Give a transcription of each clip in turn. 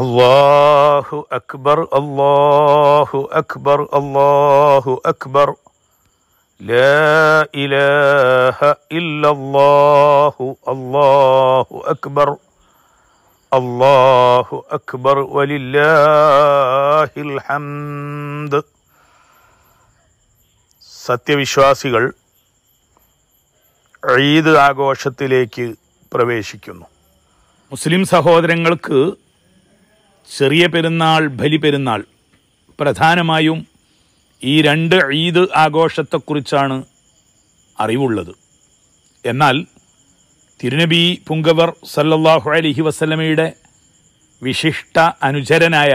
അള്ളാഹു അക്ബർ അള്ളാഹു അക്ബർ അള്ളാഹു അക്ബർ ഇല്ലാഹു അള്ളാഹു അക്ബർ അള്ളാഹു അക്ബർ أكبر الله സത്യവിശ്വാസികൾ ഈദ് ആഘോഷത്തിലേക്ക് പ്രവേശിക്കുന്നു മുസ്ലിം സഹോദരങ്ങൾക്ക് ചെറിയ പെരുന്നാൾ ബലി പെരുന്നാൾ പ്രധാനമായും ഈ രണ്ട് ഈദ് ആഘോഷത്തെക്കുറിച്ചാണ് അറിവുള്ളത് എന്നാൽ തിരുനബി പുങ്കവർ സല്ലല്ലാഹു അലഹി വസ്ലമയുടെ വിശിഷ്ട അനുചരനായ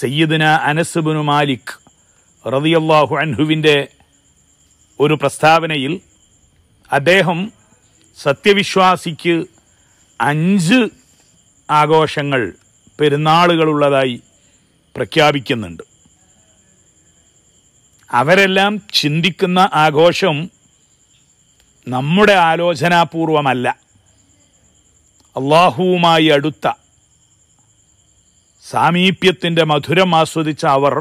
സയ്യിദിന അനസ്ബിനു മാലിക് റതിയല്ലാഹു അൻഹുവിൻ്റെ ഒരു പ്രസ്താവനയിൽ അദ്ദേഹം സത്യവിശ്വാസിക്ക് അഞ്ച് ആഘോഷങ്ങൾ പെരുന്നാളുകളുള്ളതായി പ്രഖ്യാപിക്കുന്നുണ്ട് അവരെല്ലാം ചിന്തിക്കുന്ന ആഘോഷം നമ്മുടെ ആലോചനാപൂർവമല്ല അള്ളാഹുവുമായി അടുത്ത സാമീപ്യത്തിൻ്റെ മധുരം ആസ്വദിച്ച അവർ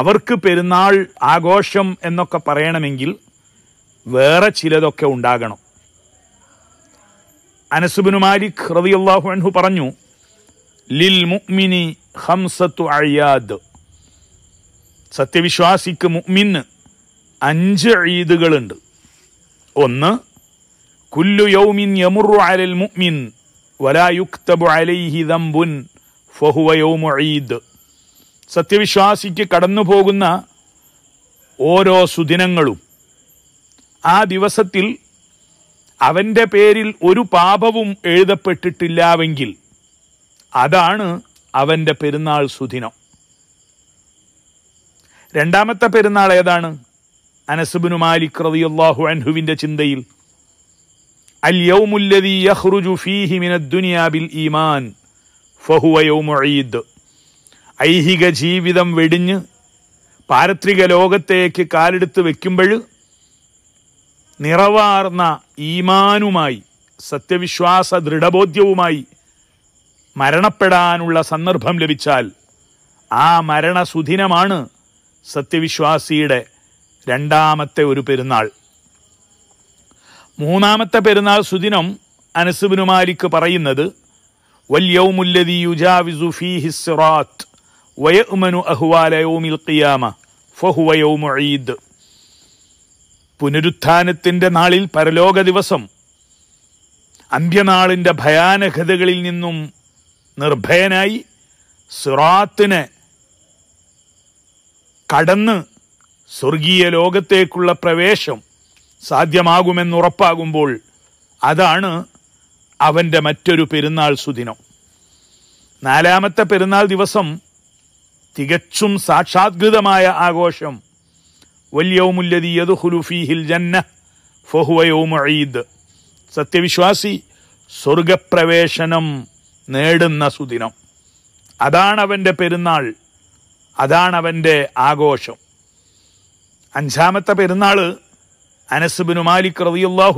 അവർക്ക് പെരുന്നാൾ ആഘോഷം എന്നൊക്കെ പറയണമെങ്കിൽ വേറെ ചിലതൊക്കെ ഉണ്ടാകണം അനസുബിനുമാരി മാലിക് റതിയുള്ളാഹു അൻഹു പറഞ്ഞു ലിൽ മുഅ്മിനി ഹംസത്തു അയാദ് സത്യവിശ്വാസിക്ക് മുഅ്മിന് അഞ്ച് ഈദുകളുണ്ട് ഒന്ന് കുല്ലു യൗമിൻ യമുറു അലൽ മുഅ്മിൻ വലാ യുക്തബു അലൈഹി ദംബുൻ ഫഹുവ യൗമു ഈദ് സത്യവിശ്വാസിക്ക് കടന്നു പോകുന്ന ഓരോ സുദിനങ്ങളും ആ ദിവസത്തിൽ അവൻ്റെ പേരിൽ ഒരു പാപവും എഴുതപ്പെട്ടിട്ടില്ലാവെങ്കിൽ അതാണ് അവൻ്റെ പെരുന്നാൾ സുദിനം രണ്ടാമത്തെ പെരുന്നാൾ ഏതാണ് അനസുബിനു മാലിക് റതിയുള്ളാഹു അൻഹുവിൻ്റെ ചിന്തയിൽ അൽ യൗമുല്ലതി ഫീഹി മിനദ്ദുനിയാ ഈമാൻ ഫഹുവ ഐഹിക ജീവിതം വെടിഞ്ഞ് പാരത്രിക ലോകത്തേക്ക് കാലെടുത്ത് വയ്ക്കുമ്പോൾ നിറവാർന്ന ഈമാനുമായി സത്യവിശ്വാസ ദൃഢബോധ്യവുമായി മരണപ്പെടാനുള്ള സന്ദർഭം ലഭിച്ചാൽ ആ മരണസുദിനമാണ് സത്യവിശ്വാസിയുടെ രണ്ടാമത്തെ ഒരു പെരുന്നാൾ മൂന്നാമത്തെ പെരുന്നാൾ സുദിനം അനസുബിനു പറയുന്നത് വല്യൗമുല്ലതി യുജാവിസു ഫീഹി സിറാത്ത് വയഉമനു അഹ്വാല യൗമിൽ ഖിയാമ ഫഹുവ ഈദ് പുനരുത്ഥാനത്തിൻ്റെ നാളിൽ പരലോക ദിവസം അന്ത്യനാളിൻ്റെ ഭയാനകതകളിൽ നിന്നും നിർഭയനായി സിറാത്തിനെ കടന്ന് സ്വർഗീയ ലോകത്തേക്കുള്ള പ്രവേശം ഉറപ്പാകുമ്പോൾ അതാണ് അവൻ്റെ മറ്റൊരു പെരുന്നാൾ സുദിനം നാലാമത്തെ പെരുന്നാൾ ദിവസം തികച്ചും സാക്ഷാത്കൃതമായ ആഘോഷം വല്യവുമുല്ലതി യദുഹുലുഫീഹിൽ ജന്ന ഫഹുവയോമ ഈദ് സത്യവിശ്വാസി സ്വർഗപ്രവേശനം നേടുന്ന സുദിനം അതാണ് അവൻ്റെ പെരുന്നാൾ അതാണ് അവൻ്റെ ആഘോഷം അഞ്ചാമത്തെ പെരുന്നാൾ അനസുബിന് മാലിക്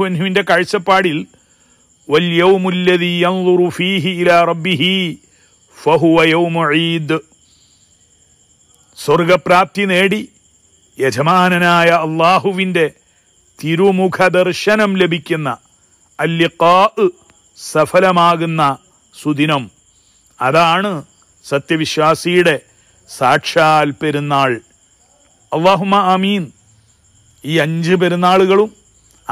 അനുവിൻ്റെ കാഴ്ചപ്പാടിൽ സ്വർഗപ്രാപ്തി നേടി യജമാനനായ അള്ളാഹുവിൻ്റെ തിരുമുഖ ദർശനം ലഭിക്കുന്ന അല്ലിഖാ സഫലമാകുന്ന സുദിനം അതാണ് സത്യവിശ്വാസിയുടെ സാക്ഷാൽ പെരുന്നാൾ അള്ളാഹുമ ആമീൻ ഈ അഞ്ച് പെരുന്നാളുകളും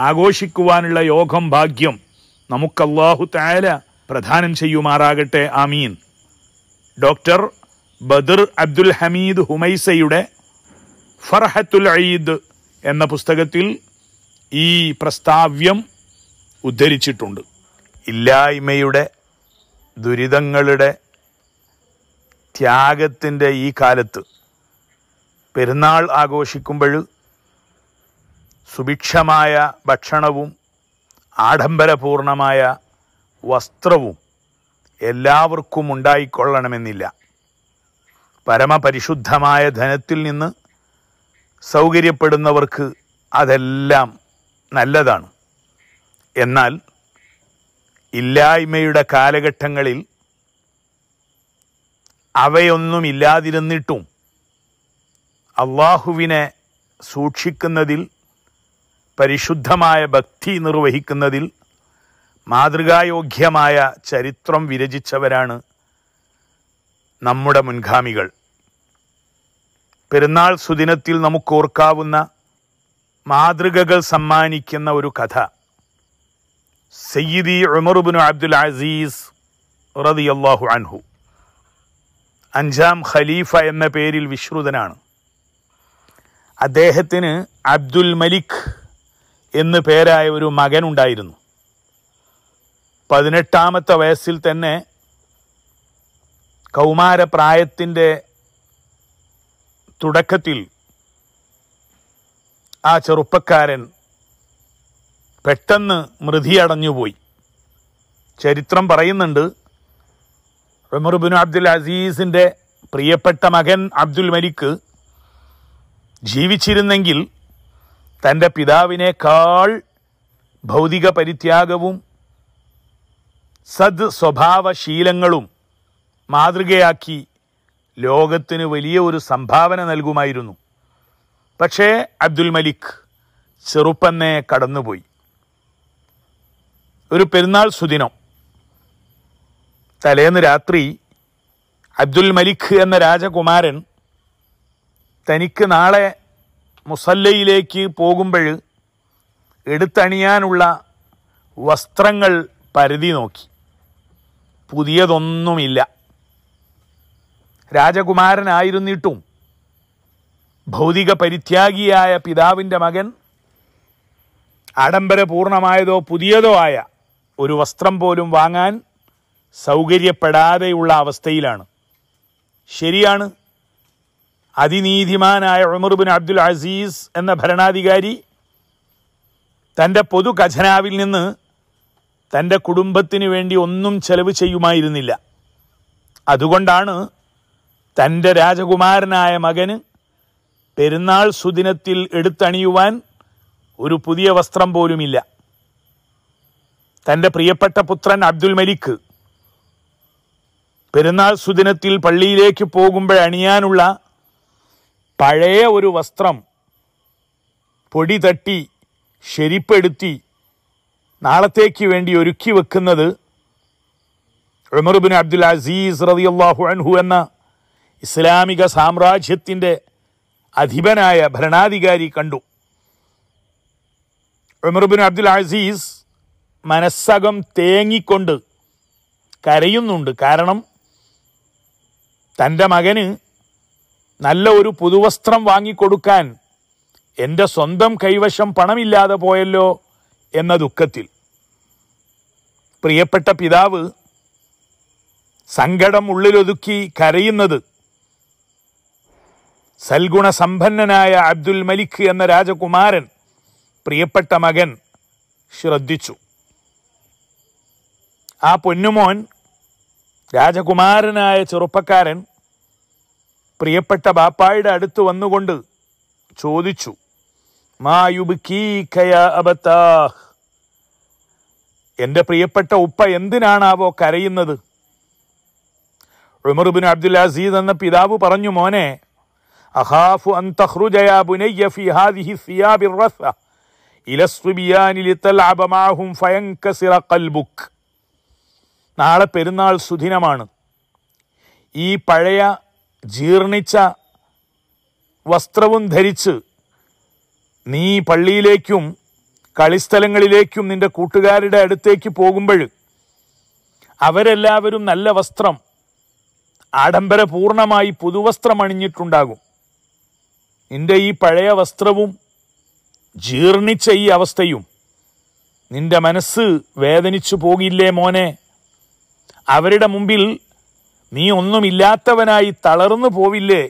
ആഘോഷിക്കുവാനുള്ള യോഗം ഭാഗ്യം നമുക്ക് അള്ളാഹു താല പ്രധാനം ചെയ്യുമാറാകട്ടെ ആമീൻ ഡോക്ടർ ബദർ അബ്ദുൽ ഹമീദ് ഹുമൈസയുടെ ഫർഹത്തുൽ ഈദ് എന്ന പുസ്തകത്തിൽ ഈ പ്രസ്താവ്യം ഉദ്ധരിച്ചിട്ടുണ്ട് ഇല്ലായ്മയുടെ ദുരിതങ്ങളുടെ ത്യാഗത്തിൻ്റെ ഈ കാലത്ത് പെരുന്നാൾ ആഘോഷിക്കുമ്പോൾ സുഭിക്ഷമായ ഭക്ഷണവും ആഡംബരപൂർണമായ വസ്ത്രവും എല്ലാവർക്കും ഉണ്ടായിക്കൊള്ളണമെന്നില്ല പരമപരിശുദ്ധമായ ധനത്തിൽ നിന്ന് സൗകര്യപ്പെടുന്നവർക്ക് അതെല്ലാം നല്ലതാണ് എന്നാൽ ഇല്ലായ്മയുടെ കാലഘട്ടങ്ങളിൽ അവയൊന്നും ഇല്ലാതിരുന്നിട്ടും അള്ളാഹുവിനെ സൂക്ഷിക്കുന്നതിൽ പരിശുദ്ധമായ ഭക്തി നിർവഹിക്കുന്നതിൽ മാതൃകായോഗ്യമായ ചരിത്രം വിരചിച്ചവരാണ് നമ്മുടെ മുൻഗാമികൾ പെരുന്നാൾ സുദിനത്തിൽ നമുക്ക് ഓർക്കാവുന്ന മാതൃകകൾ സമ്മാനിക്കുന്ന ഒരു കഥ സയ്യിദി ഉമർബിനു അബ്ദുൽ അസീസ് റതി അള്ളാഹു അൻഹു അഞ്ചാം ഖലീഫ എന്ന പേരിൽ വിശ്രുതനാണ് അദ്ദേഹത്തിന് അബ്ദുൽ മലിക് എന്ന് പേരായ ഒരു മകനുണ്ടായിരുന്നു പതിനെട്ടാമത്തെ വയസ്സിൽ തന്നെ കൗമാരപ്രായത്തിൻ്റെ തുടക്കത്തിൽ ആ ചെറുപ്പക്കാരൻ പെട്ടെന്ന് മൃതിയടഞ്ഞുപോയി ചരിത്രം പറയുന്നുണ്ട് റമറുബിൻ അബ്ദുൽ അസീസിൻ്റെ പ്രിയപ്പെട്ട മകൻ അബ്ദുൽ മലിക്ക് ജീവിച്ചിരുന്നെങ്കിൽ തൻ്റെ പിതാവിനേക്കാൾ ഭൗതിക പരിത്യാഗവും സദ് സ്വഭാവശീലങ്ങളും മാതൃകയാക്കി ലോകത്തിന് വലിയ ഒരു സംഭാവന നൽകുമായിരുന്നു പക്ഷേ അബ്ദുൽ മലിക് ചെറുപ്പന്നെ കടന്നുപോയി ഒരു പെരുന്നാൾ സുദിനം തലേന്ന് രാത്രി അബ്ദുൽ മലിക് എന്ന രാജകുമാരൻ തനിക്ക് നാളെ മുസല്ലയിലേക്ക് പോകുമ്പോൾ എടുത്തണിയാനുള്ള വസ്ത്രങ്ങൾ പരതി നോക്കി പുതിയതൊന്നുമില്ല രാജകുമാരനായിരുന്നിട്ടും ഭൗതിക പരിത്യാഗിയായ പിതാവിൻ്റെ മകൻ ആഡംബരപൂർണമായതോ പുതിയതോ ആയ ഒരു വസ്ത്രം പോലും വാങ്ങാൻ സൗകര്യപ്പെടാതെയുള്ള അവസ്ഥയിലാണ് ശരിയാണ് അതിനീതിമാനായ ഉമർ അബ്ദുൽ അസീസ് എന്ന ഭരണാധികാരി തൻ്റെ പൊതു ഖജനാവിൽ നിന്ന് തൻ്റെ കുടുംബത്തിന് വേണ്ടി ഒന്നും ചെലവ് ചെയ്യുമായിരുന്നില്ല അതുകൊണ്ടാണ് തൻ്റെ രാജകുമാരനായ മകന് പെരുന്നാൾ സുദിനത്തിൽ എടുത്തണിയുവാൻ ഒരു പുതിയ വസ്ത്രം പോലുമില്ല തൻ്റെ പ്രിയപ്പെട്ട പുത്രൻ അബ്ദുൽ മലിക്ക് പെരുന്നാൾ സുദിനത്തിൽ പള്ളിയിലേക്ക് പോകുമ്പോൾ അണിയാനുള്ള പഴയ ഒരു വസ്ത്രം പൊടി തട്ടി ശരിപ്പെടുത്തി നാളത്തേക്ക് വേണ്ടി ഒരുക്കി വെക്കുന്നത് ഉമർബിൻ അബ്ദുൽ അസീസ് റതിയല്ലാഹു അൻഹു എന്ന ഇസ്ലാമിക സാമ്രാജ്യത്തിൻ്റെ അധിപനായ ഭരണാധികാരി കണ്ടു ഉമർബിൻ അബ്ദുൽ അസീസ് മനസ്സകം തേങ്ങിക്കൊണ്ട് കരയുന്നുണ്ട് കാരണം തൻ്റെ മകന് നല്ല ഒരു പുതുവസ്ത്രം വാങ്ങിക്കൊടുക്കാൻ എൻ്റെ സ്വന്തം കൈവശം പണമില്ലാതെ പോയല്ലോ എന്ന ദുഃഖത്തിൽ പ്രിയപ്പെട്ട പിതാവ് സങ്കടം ഉള്ളിലൊതുക്കി കരയുന്നത് സൽഗുണസമ്പന്നനായ അബ്ദുൽ മലിക് എന്ന രാജകുമാരൻ പ്രിയപ്പെട്ട മകൻ ശ്രദ്ധിച്ചു ആ പൊന്നുമോൻ രാജകുമാരനായ ചെറുപ്പക്കാരൻ പ്രിയപ്പെട്ട ബാപ്പായുടെ അടുത്ത് വന്നുകൊണ്ട് ചോദിച്ചു എന്റെ പ്രിയപ്പെട്ട ഉപ്പ എന്തിനാണാവോ കരയുന്നത് ഉമർബിൻ അബ്ദുൽ അസീദ് എന്ന പിതാവ് പറഞ്ഞു മോനെ അഹാഫു ഇലസ്സുബിയാനിലിത്തൽ അബമാഹും ഫയങ്കസിറ കൽബുക്ക് നാളെ പെരുന്നാൾ സുദിനമാണ് ഈ പഴയ ജീർണിച്ച വസ്ത്രവും ധരിച്ച് നീ പള്ളിയിലേക്കും കളിസ്ഥലങ്ങളിലേക്കും നിന്റെ കൂട്ടുകാരുടെ അടുത്തേക്ക് പോകുമ്പോൾ അവരെല്ലാവരും നല്ല വസ്ത്രം ആഡംബരപൂർണമായി പുതുവസ്ത്രം അണിഞ്ഞിട്ടുണ്ടാകും നിന്റെ ഈ പഴയ വസ്ത്രവും ജീർണിച്ച ഈ അവസ്ഥയും നിന്റെ മനസ്സ് വേദനിച്ചു പോകില്ലേ മോനെ അവരുടെ മുമ്പിൽ നീ ഒന്നുമില്ലാത്തവനായി തളർന്നു പോവില്ലേ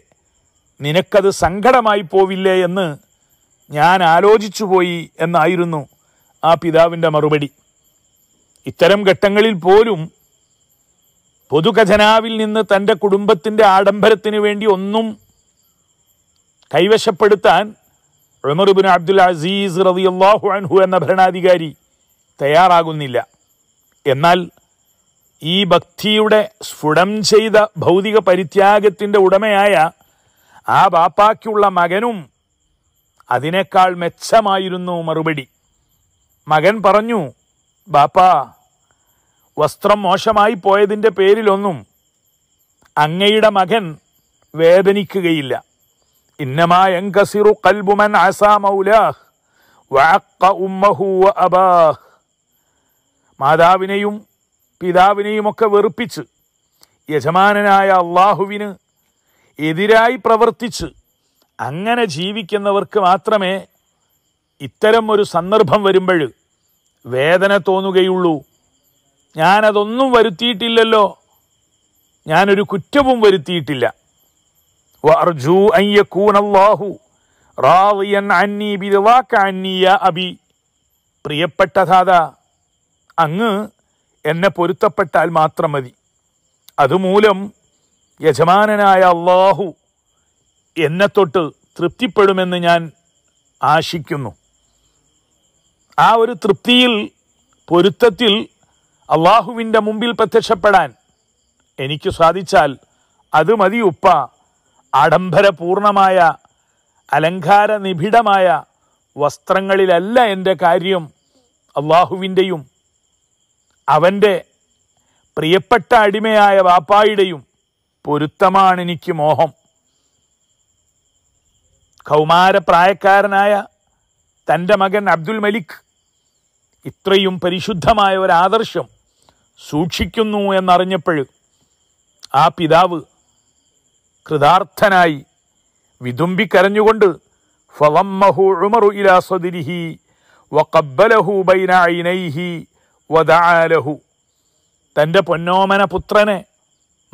നിനക്കത് സങ്കടമായി പോവില്ലേ എന്ന് ഞാൻ ആലോചിച്ചു പോയി എന്നായിരുന്നു ആ പിതാവിൻ്റെ മറുപടി ഇത്തരം ഘട്ടങ്ങളിൽ പോലും പൊതുഖജനാവിൽ നിന്ന് തൻ്റെ കുടുംബത്തിൻ്റെ ആഡംബരത്തിന് വേണ്ടി ഒന്നും കൈവശപ്പെടുത്താൻ റമറുബിൻ അബ്ദുൽ അസീസ് റതിയല്ലാഹു അൻഹു എന്ന ഭരണാധികാരി തയ്യാറാകുന്നില്ല എന്നാൽ ഈ ഭക്തിയുടെ സ്ഫുടം ചെയ്ത ഭൗതിക പരിത്യാഗത്തിൻ്റെ ഉടമയായ ആ ബാപ്പായ്ക്കുള്ള മകനും അതിനേക്കാൾ മെച്ചമായിരുന്നു മറുപടി മകൻ പറഞ്ഞു ബാപ്പാ വസ്ത്രം മോശമായി പോയതിൻ്റെ പേരിലൊന്നും അങ്ങയുടെ മകൻ വേദനിക്കുകയില്ല ഇന്നമായങ്കസിറു കൽബുമൻ അസാമൗലാഹ് വാക്ക ഉമ്മഹു അബാഹ് മാതാവിനെയും പിതാവിനെയുമൊക്കെ വെറുപ്പിച്ച് യജമാനനായ അള്ളാഹുവിന് എതിരായി പ്രവർത്തിച്ച് അങ്ങനെ ജീവിക്കുന്നവർക്ക് മാത്രമേ ഇത്തരം ഒരു സന്ദർഭം വരുമ്പോൾ വേദന തോന്നുകയുള്ളൂ ഞാനതൊന്നും വരുത്തിയിട്ടില്ലല്ലോ ഞാനൊരു കുറ്റവും വരുത്തിയിട്ടില്ല അർജു അയ്യക്കൂണല്ലാഹു റാളിയൻ അന്നി ബിറവാക്ക അന്നിയ അബി പ്രിയപ്പെട്ട ദാദ അങ്ങ് എന്നെ പൊരുത്തപ്പെട്ടാൽ മാത്രം മതി അതുമൂലം യജമാനനായ അള്ളാഹു എന്നെ തൊട്ട് തൃപ്തിപ്പെടുമെന്ന് ഞാൻ ആശിക്കുന്നു ആ ഒരു തൃപ്തിയിൽ പൊരുത്തത്തിൽ അള്ളാഹുവിൻ്റെ മുമ്പിൽ പ്രത്യക്ഷപ്പെടാൻ എനിക്ക് സാധിച്ചാൽ അത് മതി ഉപ്പ ആഡംബരപൂർണമായ അലങ്കാര നിബിഡമായ വസ്ത്രങ്ങളിലല്ല എൻ്റെ കാര്യം അള്ളാഹുവിൻ്റെയും അവൻ്റെ പ്രിയപ്പെട്ട അടിമയായ വാപ്പായുടെയും പൊരുത്തമാണ് എനിക്ക് മോഹം കൗമാരപ്രായക്കാരനായ തൻ്റെ മകൻ അബ്ദുൽ മലിക് ഇത്രയും പരിശുദ്ധമായ ഒരു ആദർശം സൂക്ഷിക്കുന്നു എന്നറിഞ്ഞപ്പോൾ ആ പിതാവ് കൃതാർത്ഥനായി വിതുമ്പിക്കരഞ്ഞുകൊണ്ട് മഹു ഉമറു ഇലാ സദിരിഹി വഖബ്ബലഹു ബൈന ഐനൈഹി വദാലഹു തൻ്റെ പൊന്നോമന പുത്രനെ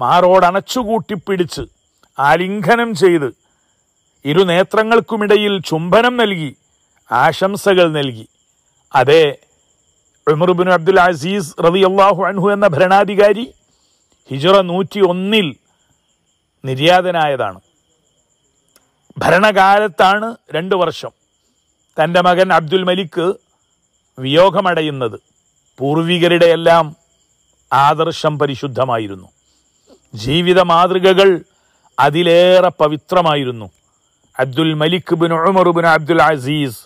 മാറോടണച്ചുകൂട്ടിപ്പിടിച്ച് ആലിംഘനം ചെയ്ത് ഇരു നേത്രങ്ങൾക്കുമിടയിൽ ചുംബനം നൽകി ആശംസകൾ നൽകി അതേ ഉമർബിൻ അബ്ദുൽ അസീസ് റബി അള്ളാഹു അൻഹു എന്ന ഭരണാധികാരി ഹിജറ നൂറ്റി ഒന്നിൽ നിര്യാതനായതാണ് ഭരണകാലത്താണ് രണ്ട് വർഷം തൻ്റെ മകൻ അബ്ദുൽ മലിക്ക് വിയോഗമടയുന്നത് പൂർവികരുടെ എല്ലാം ആദർശം പരിശുദ്ധമായിരുന്നു ജീവിത മാതൃകകൾ അതിലേറെ പവിത്രമായിരുന്നു അബ്ദുൽ മലിക് ബിൻ ഉമർ അബ്ദുൽ അസീസ്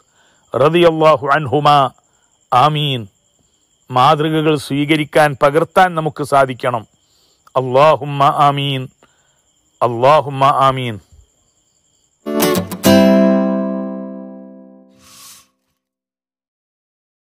റതിയല്ലാഹു അൻഹുമ ആമീൻ മാതൃകകൾ സ്വീകരിക്കാൻ പകർത്താൻ നമുക്ക് സാധിക്കണം അള്ളാഹുമ്മ ആമീൻ അള്ളാഹുമ്മ ആമീൻ